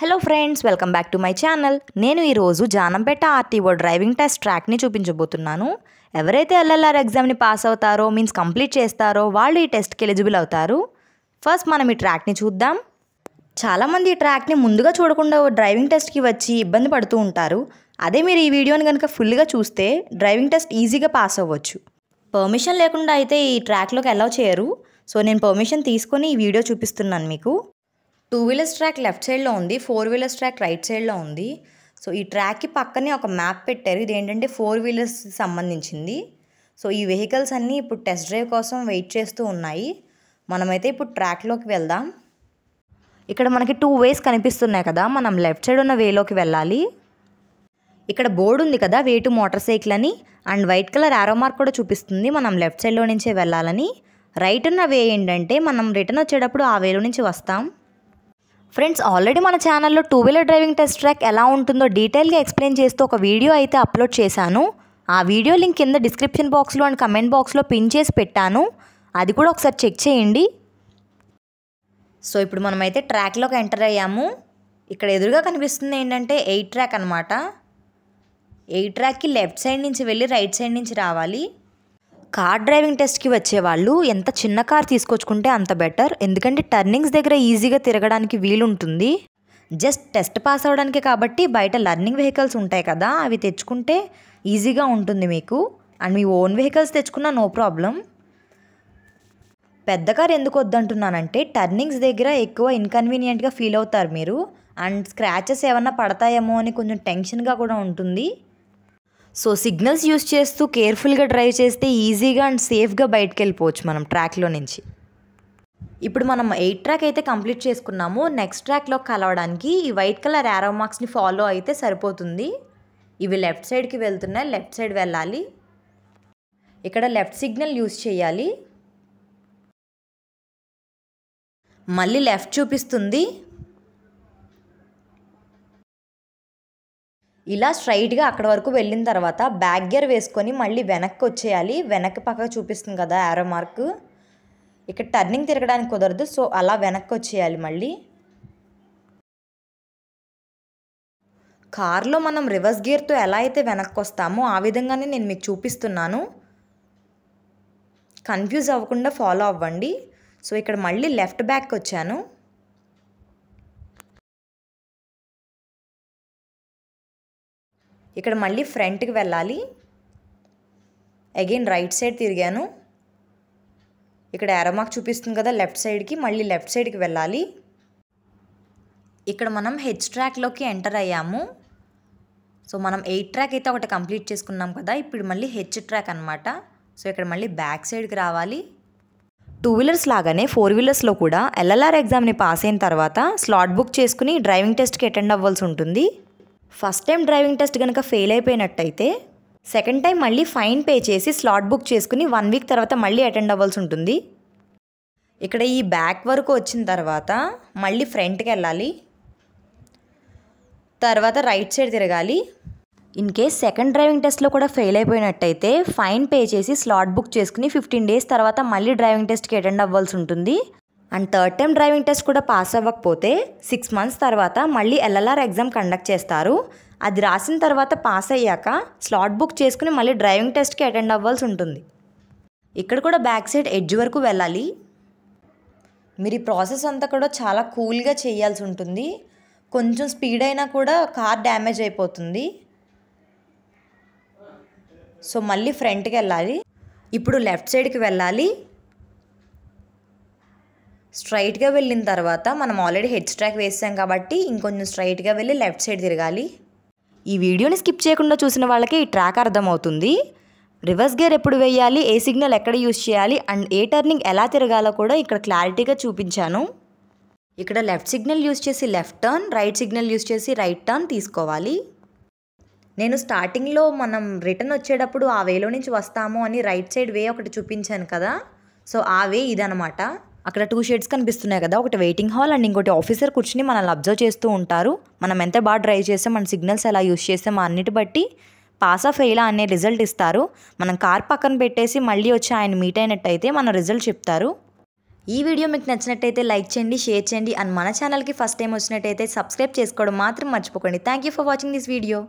hello friends welcome back to my channel నేను ఈరోజు Janampet RTO driving test ట్రాక్ని చూపించబోతున్నాను ఎవరైతే ఎల్ఎల్ఆర్ ఎగ్జామ్ని పాస్ అవుతారో మీన్స్ కంప్లీట్ చేస్తారో వాళ్ళు ఈ టెస్ట్కి ఎలిజిబుల్ అవుతారు ఫస్ట్ మనం ఈ ట్రాక్ని చూద్దాం చాలామంది ఈ ట్రాక్ని ముందుగా చూడకుండా డ్రైవింగ్ టెస్ట్కి వచ్చి ఇబ్బంది పడుతూ ఉంటారు అదే మీరు ఈ వీడియోని కనుక ఫుల్గా చూస్తే డ్రైవింగ్ టెస్ట్ ఈజీగా పాస్ అవ్వచ్చు పర్మిషన్ లేకుండా అయితే ఈ ట్రాక్లోకి అలౌ చేయరు సో నేను పర్మిషన్ తీసుకొని ఈ వీడియో చూపిస్తున్నాను మీకు టూ వీలర్స్ ట్రాక్ లెఫ్ట్ సైడ్లో ఉంది ఫోర్ వీలర్స్ ట్రాక్ రైట్ సైడ్లో ఉంది సో ఈ ట్రాక్కి పక్కనే ఒక మ్యాప్ పెట్టారు ఇది ఏంటంటే ఫోర్ వీలర్స్ సంబంధించింది సో ఈ వెహికల్స్ అన్నీ ఇప్పుడు టెస్ట్ డ్రైవ్ కోసం వెయిట్ చేస్తూ ఉన్నాయి మనమైతే ఇప్పుడు ట్రాక్లోకి వెళ్దాం ఇక్కడ మనకి టూ వేస్ కనిపిస్తున్నాయి కదా మనం లెఫ్ట్ సైడ్ ఉన్న వేలోకి వెళ్ళాలి ఇక్కడ బోర్డు ఉంది కదా వే టు మోటార్ సైకిల్ అని and white colour arrow mark కూడా చూపిస్తుంది మనం లెఫ్ట్ సైడ్లో నుంచే వెళ్ళాలని రైట్ ఉన్న వే ఏంటంటే మనం రిటర్న్ వచ్చేటప్పుడు ఆ వేలో నుంచి వస్తాం ఫ్రెండ్స్ ఆల్రెడీ మన ఛానల్లో two wheeler driving test track ఎలా ఉంటుందో డీటెయిల్గా ఎక్స్ప్లెయిన్ చేస్తూ ఒక వీడియో అయితే అప్లోడ్ చేశాను ఆ వీడియో లింక్ కింద డిస్క్రిప్షన్ బాక్స్లో అండ్ కమెంట్ బాక్స్లో పిన్ చేసి పెట్టాను అది కూడా ఒకసారి చెక్ చేయండి సో ఇప్పుడు మనమైతే ట్రాక్లోకి ఎంటర్ అయ్యాము ఇక్కడ ఎదురుగా కనిపిస్తుంది ఏంటంటే ఎయిట్ ట్రాక్ అనమాట ఎయిట్ ట్రాక్కి లెఫ్ట్ సైడ్ నుంచి వెళ్ళి రైట్ సైడ్ నుంచి రావాలి కార్ డ్రైవింగ్ టెస్ట్కి వచ్చేవాళ్ళు ఎంత చిన్న కార్ తీసుకొచ్చుకుంటే అంత బెటర్ ఎందుకంటే టర్నింగ్స్ దగ్గర ఈజీగా తిరగడానికి వీలుంటుంది జస్ట్ టెస్ట్ పాస్ అవ్వడానికి కాబట్టి బయట లర్నింగ్ వెహికల్స్ ఉంటాయి కదా అవి తెచ్చుకుంటే ఈజీగా ఉంటుంది మీకు అండ్ మీ ఓన్ వెహికల్స్ తెచ్చుకున్నా నో ప్రాబ్లం పెద్ద కార్ ఎందుకు వద్దంటున్నానంటే టర్నింగ్స్ దగ్గర ఎక్కువ ఇన్కన్వీనియంట్గా ఫీల్ అవుతారు మీరు అండ్ స్క్రాచెస్ ఏమన్నా పడతాయేమో అని కొంచెం టెన్షన్గా కూడా ఉంటుంది సో సిగ్నల్స్ యూస్ చేస్తూ కేర్ఫుల్గా డ్రైవ్ చేస్తే ఈజీగా అండ్ సేఫ్గా బయటకు వెళ్ళిపోవచ్చు మనం ట్రాక్లో నుంచి ఇప్పుడు మనం ఎయిట్ ట్రాక్ అయితే కంప్లీట్ చేసుకున్నాము నెక్స్ట్ ట్రాక్లో కలవడానికి ఈ వైట్ కలర్ యారో మార్క్స్ని ఫాలో అయితే సరిపోతుంది ఇవి లెఫ్ట్ సైడ్కి వెళ్తున్నాయి లెఫ్ట్ సైడ్ వెళ్ళాలి ఇక్కడ లెఫ్ట్ సిగ్నల్ యూస్ చేయాలి మళ్ళీ లెఫ్ట్ చూపిస్తుంది ఇలా స్ట్రైట్గా అక్కడ వరకు వెళ్ళిన తర్వాత బ్యాక్ గేర్ వేసుకొని మళ్ళీ వెనక్కి వచ్చేయాలి వెనక్కి పక్క చూపిస్తుంది కదా యారో మార్క్ ఇక్కడ టర్నింగ్ తిరగడానికి కుదరదు సో అలా వెనక్కి వచ్చేయాలి మళ్ళీ కార్లో మనం రివర్స్ గేర్తో ఎలా అయితే వెనక్కి వస్తామో ఆ విధంగానే నేను మీకు చూపిస్తున్నాను కన్ఫ్యూజ్ అవ్వకుండా ఫాలో అవ్వండి సో ఇక్కడ మళ్ళీ లెఫ్ట్ బ్యాక్ వచ్చాను ఇక్కడ మళ్ళీ ఫ్రంట్కి వెళ్ళాలి అగైన్ రైట్ సైడ్ తిరిగాను ఇక్కడ ఎరమాక్ చూపిస్తుంది కదా లెఫ్ట్ సైడ్కి మళ్ళీ లెఫ్ట్ సైడ్కి వెళ్ళాలి ఇక్కడ మనం హెచ్ ట్రాక్లోకి ఎంటర్ అయ్యాము సో మనం ఎయిట్ ట్రాక్ అయితే ఒకటి కంప్లీట్ చేసుకున్నాం కదా ఇప్పుడు మళ్ళీ హెచ్ ట్రాక్ అనమాట సో ఇక్కడ మళ్ళీ బ్యాక్ సైడ్కి రావాలి టూ వీలర్స్ లాగానే ఫోర్ వీలర్స్లో కూడా ఎల్ఎల్ఆర్ ఎగ్జామ్ని పాస్ అయిన తర్వాత స్లాట్ బుక్ చేసుకుని డ్రైవింగ్ టెస్ట్కి అటెండ్ అవ్వాల్సి ఉంటుంది ఫస్ట్ టైం డ్రైవింగ్ టెస్ట్ కనుక ఫెయిల్ అయిపోయినట్టయితే సెకండ్ టైం మళ్ళీ ఫైన్ పే చేసి స్లాట్ బుక్ చేసుకుని వన్ వీక్ తర్వాత మళ్ళీ అటెండ్ అవ్వాల్సి ఉంటుంది ఇక్కడ ఈ బ్యాక్ వరకు వచ్చిన తర్వాత మళ్ళీ ఫ్రంట్కి వెళ్ళాలి తర్వాత రైట్ సైడ్ తిరగాలి ఇన్ కేస్ సెకండ్ డ్రైవింగ్ టెస్ట్లో కూడా ఫెయిల్ అయిపోయినట్టయితే ఫైన్ పే చేసి స్లాట్ బుక్ చేసుకుని ఫిఫ్టీన్ డేస్ తర్వాత మళ్ళీ డ్రైవింగ్ టెస్ట్కి అటెండ్ అవ్వాల్సి ఉంటుంది and third time driving test కూడా పాస్ అవ్వకపోతే సిక్స్ మంత్స్ తర్వాత మళ్ళీ ఎల్ఎల్ఆర్ ఎగ్జామ్ కండక్ట్ చేస్తారు అది రాసిన తర్వాత పాస్ అయ్యాక స్లాట్ బుక్ చేసుకుని మళ్ళీ డ్రైవింగ్ టెస్ట్కి అటెండ్ అవ్వాల్సి ఉంటుంది ఇక్కడ కూడా బ్యాక్ సైడ్ ఎడ్జ్ వరకు వెళ్ళాలి మీరు ఈ ప్రాసెస్ అంతా కూడా చాలా కూల్గా చేయాల్సి ఉంటుంది కొంచెం స్పీడ్ అయినా కూడా కార్ డ్యామేజ్ అయిపోతుంది సో మళ్ళీ ఫ్రంట్కి వెళ్ళాలి ఇప్పుడు లెఫ్ట్ సైడ్కి వెళ్ళాలి స్ట్రైట్గా వెళ్ళిన తర్వాత మనం ఆల్రెడీ హెడ్ స్ట్రాక్ వేసాం కాబట్టి ఇంకొంచెం స్ట్రైట్గా వెళ్ళి లెఫ్ట్ సైడ్ తిరగాలి ఈ వీడియోని స్కిప్ చేయకుండా చూసిన వాళ్ళకి ఈ ట్రాక్ అర్థమవుతుంది రివర్స్ గేర్ ఎప్పుడు వేయాలి ఏ సిగ్నల్ ఎక్కడ యూజ్ చేయాలి అండ్ ఏ టర్నింగ్ ఎలా తిరగాలో కూడా ఇక్కడ క్లారిటీగా చూపించాను ఇక్కడ లెఫ్ట్ సిగ్నల్ యూస్ చేసి left turn right signal use చేసి రైట్ టర్న్ తీసుకోవాలి నేను స్టార్టింగ్లో మనం రిటర్న్ వచ్చేటప్పుడు ఆ వేలో నుంచి వస్తాము అని రైట్ సైడ్ వే ఒకటి చూపించాను కదా సో ఆ వే ఇదనమాట అక్కడ టూ షేడ్స్ కనిపిస్తున్నాయి కదా ఒకటి వెయిటింగ్ హాల్ అండ్ ఇంకోటి ఆఫీసర్ కూర్చుని మనల్ని అబ్జర్వ్ చేస్తూ ఉంటారు మనం ఎంత బాగా డ్రైవ్ చేస్తే మన సిగ్నల్స్ ఎలా యూస్ చేసాం అన్నిటి బట్టి పాస్ ఆఫ్ ఫెయిలా అనే రిజల్ట్ ఇస్తారు మనం కార్ పక్కన పెట్టేసి మళ్ళీ వచ్చి ఆయన మీట్ అయినట్టయితే మన రిజల్ట్ చెప్తారు ఈ వీడియో మీకు నచ్చినట్టయితే లైక్ చేయండి షేర్ చేయండి అండ్ మన ఛానల్కి ఫస్ట్ టైం వచ్చినట్టయితే సబ్స్క్రైబ్ చేసుకోవడం మాత్రం మర్చిపోకండి thank you for watching this video